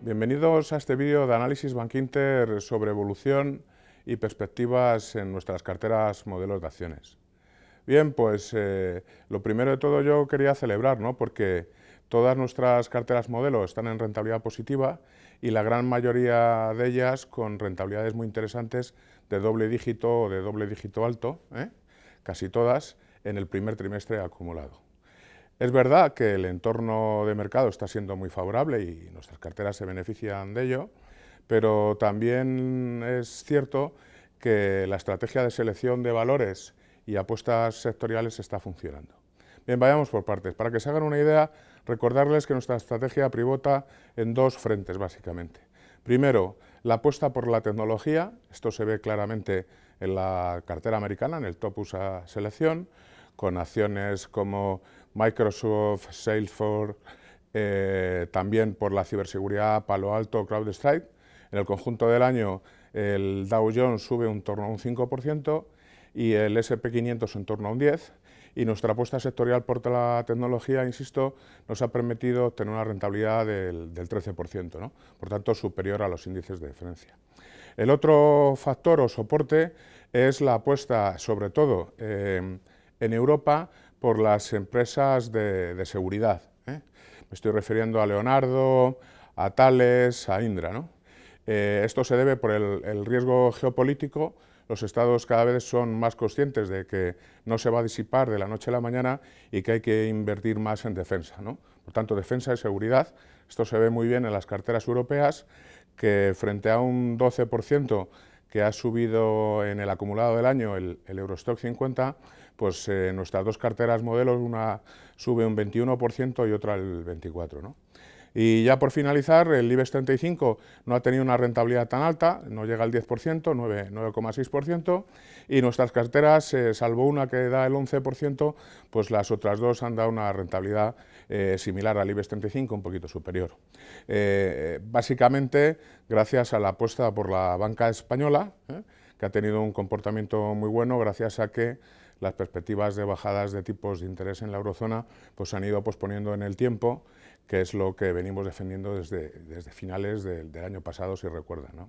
Bienvenidos a este vídeo de análisis Bankinter sobre evolución y perspectivas en nuestras carteras modelos de acciones. Bien, pues eh, lo primero de todo yo quería celebrar, porque todas nuestras carteras modelos están en rentabilidad positiva y la gran mayoría de ellas con rentabilidades muy interesantes de doble dígito o de doble dígito alto, ¿eh? casi todas en el primer trimestre acumulado. Es verdad que el entorno de mercado está siendo muy favorable y nuestras carteras se benefician de ello, pero también es cierto que la estrategia de selección de valores y apuestas sectoriales está funcionando. Bien, vayamos por partes. Para que se hagan una idea, recordarles que nuestra estrategia pivota en dos frentes, básicamente. Primero, la apuesta por la tecnología, esto se ve claramente en la cartera americana, en el Topus a selección, con acciones como Microsoft, Salesforce, eh, también por la ciberseguridad Palo Alto, CrowdStrike. En el conjunto del año el Dow Jones sube un torno a un 5% y el SP500 en torno a un 10% y nuestra apuesta sectorial por la tecnología, insisto, nos ha permitido tener una rentabilidad del, 13%, ¿no? por tanto superior a los índices de referencia. El otro factor o soporte es la apuesta, sobre todo, eh, en Europa por las empresas de, seguridad. ¿eh? Me estoy refiriendo a Leonardo, a Thales, a Indra. ¿no? Eh, esto se debe por el, riesgo geopolítico. Los estados cada vez son más conscientes de que no se va a disipar de la noche a la mañana y que hay que invertir más en defensa. Por tanto, defensa y seguridad. Esto se ve muy bien en las carteras europeas, que frente a un 12% que ha subido en el acumulado del año el, el Eurostock 50, pues eh, en nuestras dos carteras modelos, una sube un 21% y otra el 24%. ¿no? Y ya por finalizar, el IBEX 35 no ha tenido una rentabilidad tan alta, no llega al 10%, 9,6%, y nuestras carteras, eh, salvo una que da el 11%, pues las otras dos han dado una rentabilidad eh, similar al IBEX 35, un poquito superior. Eh, básicamente, gracias a la apuesta por la banca española, que ha tenido un comportamiento muy bueno gracias a que las perspectivas de bajadas de tipos de interés en la eurozona pues, se han ido posponiendo en el tiempo, que es lo que venimos defendiendo desde, desde finales del año pasado, si recuerdan.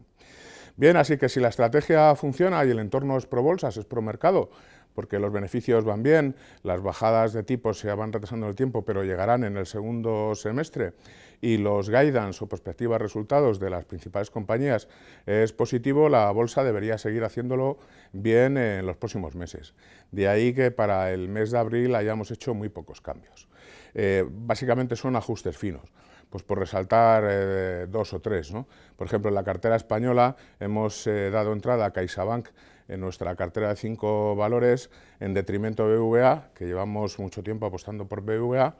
Bien, así que si la estrategia funciona y el entorno es pro bolsas, es pro mercado, porque los beneficios van bien, las bajadas de tipos se van retrasando en el tiempo, pero llegarán en el segundo semestre, y los guidance o perspectivas resultados de las principales compañías es positivo, la bolsa debería seguir haciéndolo bien en los próximos meses. De ahí que para el mes de abril hayamos hecho muy pocos cambios. Eh, básicamente son ajustes finos pues por resaltar eh, dos o tres. ¿no? Por ejemplo, en la cartera española hemos eh, dado entrada a CaixaBank en nuestra cartera de cinco valores en detrimento de BVA, que llevamos mucho tiempo apostando por BVA,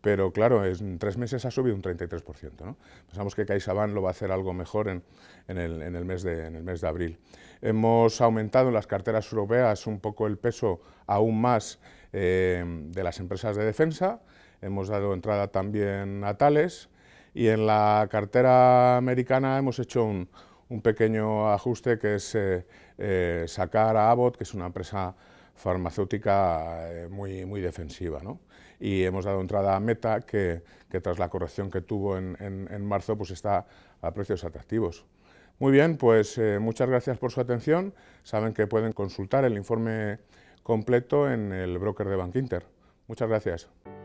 pero claro, en tres meses ha subido un 33%. ¿no? Pensamos que CaixaBank lo va a hacer algo mejor en, en, el, mes de, en, el, mes de, abril. Hemos aumentado en las carteras europeas un poco el peso aún más eh, de las empresas de defensa, hemos dado entrada también a Tales y en la cartera americana hemos hecho un, un pequeño ajuste que es eh, eh, sacar a Abbott, que es una empresa farmacéutica eh, muy, muy defensiva. Y hemos dado entrada a Meta, que, tras la corrección que tuvo en, marzo, pues está a precios atractivos. Muy bien, pues muchas gracias por su atención. Saben que pueden consultar el informe completo en el broker de Bank Muchas gracias.